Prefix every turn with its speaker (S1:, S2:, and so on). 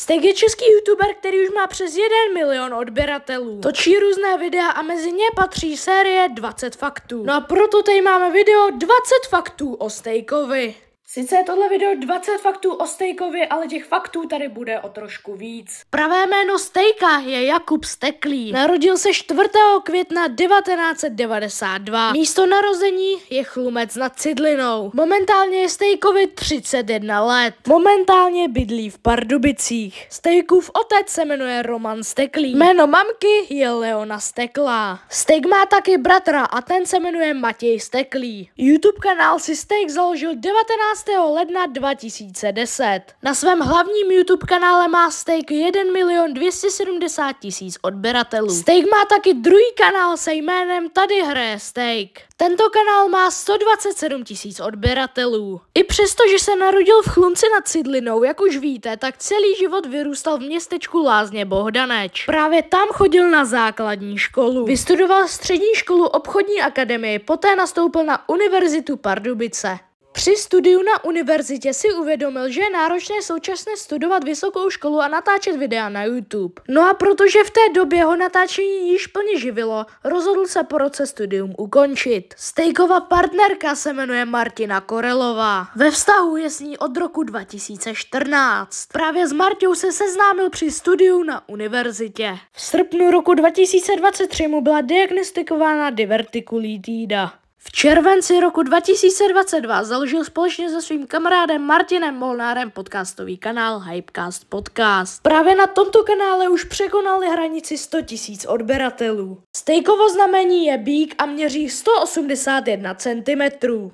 S1: Stek je český youtuber, který už má přes 1 milion odběratelů. Točí různé videa a mezi ně patří série 20 faktů. No a proto tady máme video 20 faktů o Stejkovi. Sice je tohle video 20 faktů o Stejkovi, ale těch faktů tady bude o trošku víc. Pravé jméno Stejka je Jakub Steklý. Narodil se 4. května 1992. Místo narození je Chlumec nad Cidlinou. Momentálně je Stejkovi 31 let. Momentálně bydlí v Pardubicích. Stejkův otec se jmenuje Roman Steklý. Jméno mamky je Leona Steklá. Stejk má taky bratra a ten se jmenuje Matěj Steklý. YouTube kanál si Stejk založil 19 13. ledna 2010. Na svém hlavním YouTube kanále má Steak 1 milion 270 tisíc odběratelů. Steak má taky druhý kanál se jménem Tady hraje Steak. Tento kanál má 127 tisíc odběratelů. I přesto, že se narodil v Chlunci nad Cidlinou, jak už víte, tak celý život vyrůstal v městečku Lázně Bohdaneč. Právě tam chodil na základní školu. Vystudoval střední školu obchodní akademie, poté nastoupil na Univerzitu Pardubice. Při studiu na univerzitě si uvědomil, že je náročné současně studovat vysokou školu a natáčet videa na YouTube. No a protože v té době ho natáčení již plně živilo, rozhodl se po roce studium ukončit. Stejková partnerka se jmenuje Martina Korelová. Ve vztahu je s ní od roku 2014. Právě s Martou se seznámil při studiu na univerzitě. V srpnu roku 2023 mu byla diagnostikována divertikulitída. V červenci roku 2022 založil společně se svým kamarádem Martinem Molnárem podcastový kanál Hypecast Podcast. Právě na tomto kanále už překonali hranici 100 000 odběratelů. Stejkovo znamení je bík a měří 181 cm.